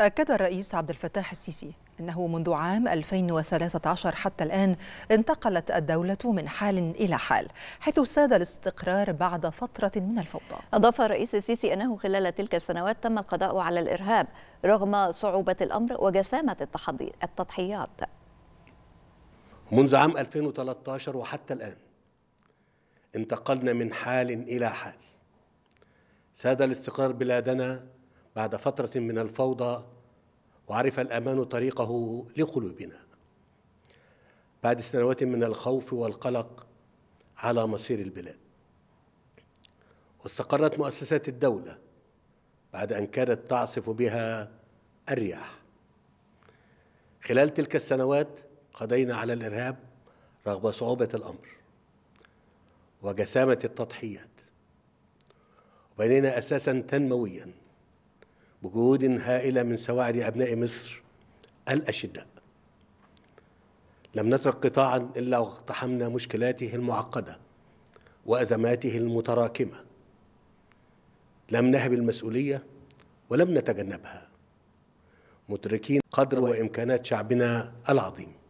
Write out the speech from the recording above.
أكد الرئيس عبد الفتاح السيسي أنه منذ عام 2013 حتى الآن انتقلت الدولة من حال إلى حال حيث ساد الاستقرار بعد فترة من الفوضى أضاف الرئيس السيسي أنه خلال تلك السنوات تم القضاء على الإرهاب رغم صعوبة الأمر وجسامة التحضي التضحيات منذ عام 2013 وحتى الآن انتقلنا من حال إلى حال ساد الاستقرار بلادنا بعد فترة من الفوضى وعرف الأمان طريقه لقلوبنا بعد سنوات من الخوف والقلق على مصير البلاد واستقرت مؤسسات الدولة بعد أن كادت تعصف بها الرياح خلال تلك السنوات قضينا على الإرهاب رغم صعوبة الأمر وجسامة التضحيات وبنينا أساسا تنمويا بجهود هائلة من سواعد أبناء مصر الأشداء لم نترك قطاعا إلا واقتحمنا مشكلاته المعقدة وأزماته المتراكمة لم نهب المسؤولية ولم نتجنبها مدركين قدر وإمكانات شعبنا العظيم